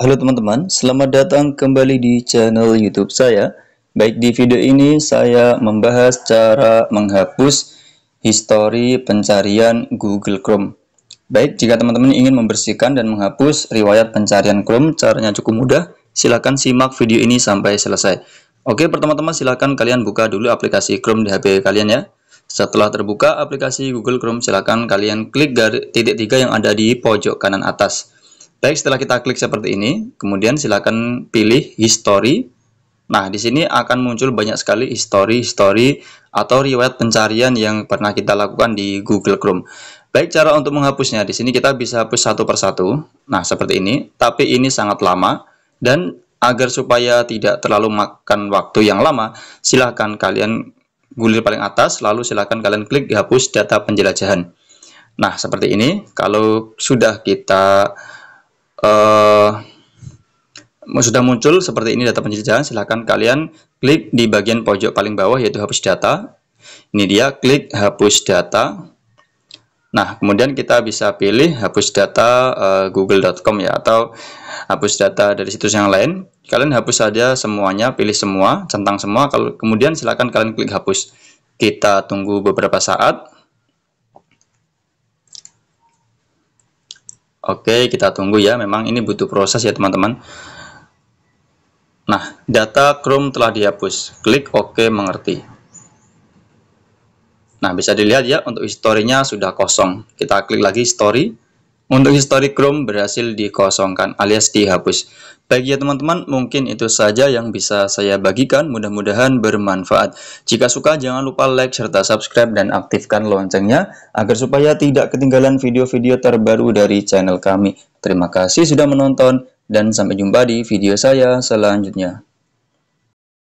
Halo teman-teman, selamat datang kembali di channel YouTube saya. Baik di video ini saya membahas cara menghapus histori pencarian Google Chrome. Baik, jika teman-teman ingin membersihkan dan menghapus riwayat pencarian Chrome, caranya cukup mudah. Silahkan simak video ini sampai selesai. Oke, pertama-tama silahkan kalian buka dulu aplikasi Chrome di HP kalian ya. Setelah terbuka aplikasi Google Chrome, silahkan kalian klik titik tiga yang ada di pojok kanan atas. Baik, setelah kita klik seperti ini, kemudian silakan pilih history. Nah, di sini akan muncul banyak sekali history-history atau riwayat pencarian yang pernah kita lakukan di Google Chrome. Baik, cara untuk menghapusnya, di sini kita bisa hapus satu persatu. Nah, seperti ini, tapi ini sangat lama. Dan agar supaya tidak terlalu makan waktu yang lama, silahkan kalian gulir paling atas, lalu silahkan kalian klik hapus data penjelajahan. Nah, seperti ini, kalau sudah kita uh, sudah muncul seperti ini data pencucian silahkan kalian klik di bagian pojok paling bawah yaitu hapus data. Ini dia, klik hapus data. Nah, kemudian kita bisa pilih hapus data uh, eh, google.com ya, atau hapus data dari situs yang lain. Kalian hapus saja semuanya, pilih semua, centang semua, kalau kemudian silahkan kalian klik hapus. Kita tunggu beberapa saat. Oke, kita tunggu ya. Memang ini butuh proses ya, teman-teman. Nah, data Chrome telah dihapus. Klik OK mengerti. Nah, bisa dilihat ya, untuk historinya sudah kosong. Kita klik lagi story. Untuk histori Chrome berhasil dikosongkan alias dihapus. Baik ya teman-teman, mungkin itu saja yang bisa saya bagikan, mudah-mudahan bermanfaat. Jika suka jangan lupa like serta subscribe dan aktifkan loncengnya agar supaya tidak ketinggalan video-video terbaru dari channel kami. Terima kasih sudah menonton dan sampai jumpa di video saya selanjutnya.